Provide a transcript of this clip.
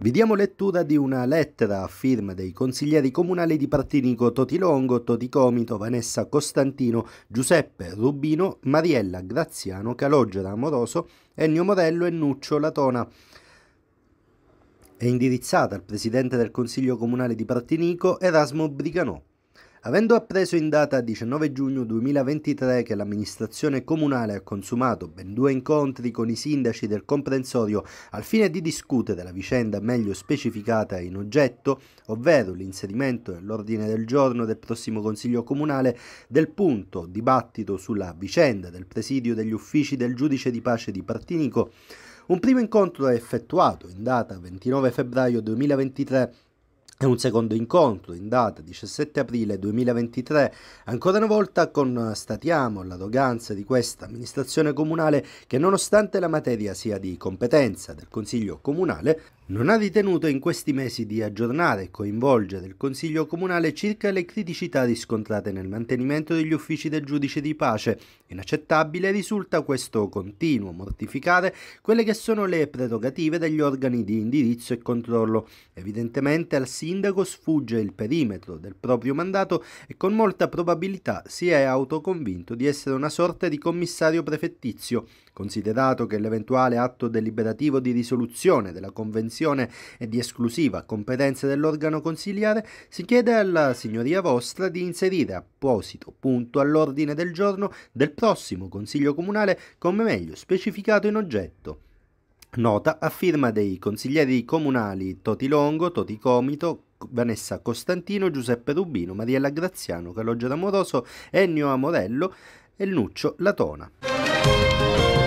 Vi diamo lettura di una lettera a firma dei consiglieri comunali di Partinico Totilongo, Toticomito, Vanessa Costantino, Giuseppe Rubino, Mariella Graziano, Calogera Amoroso, Ennio Morello e Nuccio Latona. È indirizzata al presidente del Consiglio Comunale di Partinico Erasmo Briganò. Avendo appreso in data 19 giugno 2023 che l'amministrazione comunale ha consumato ben due incontri con i sindaci del comprensorio al fine di discutere la vicenda meglio specificata in oggetto, ovvero l'inserimento nell'ordine del giorno del prossimo Consiglio Comunale del punto dibattito sulla vicenda del presidio degli uffici del giudice di pace di Partinico, un primo incontro è effettuato in data 29 febbraio 2023 e un secondo incontro in data 17 aprile 2023, ancora una volta constatiamo eh, l'arroganza di questa amministrazione comunale che nonostante la materia sia di competenza del Consiglio Comunale, non ha ritenuto in questi mesi di aggiornare e coinvolgere il Consiglio Comunale circa le criticità riscontrate nel mantenimento degli uffici del giudice di pace. Inaccettabile risulta questo continuo mortificare quelle che sono le prerogative degli organi di indirizzo e controllo. Evidentemente al sindaco sfugge il perimetro del proprio mandato e con molta probabilità si è autoconvinto di essere una sorta di commissario prefettizio, considerato che l'eventuale atto deliberativo di risoluzione della Convenzione disposizione e di esclusiva competenza dell'organo consiliare, si chiede alla Signoria Vostra di inserire apposito punto all'ordine del giorno del prossimo Consiglio Comunale come meglio specificato in oggetto. Nota a firma dei consiglieri comunali Toti Longo, Toti Comito, Vanessa Costantino, Giuseppe Rubino, Mariella Graziano, Calogero Amoroso, Ennio Amorello e Nuccio Latona.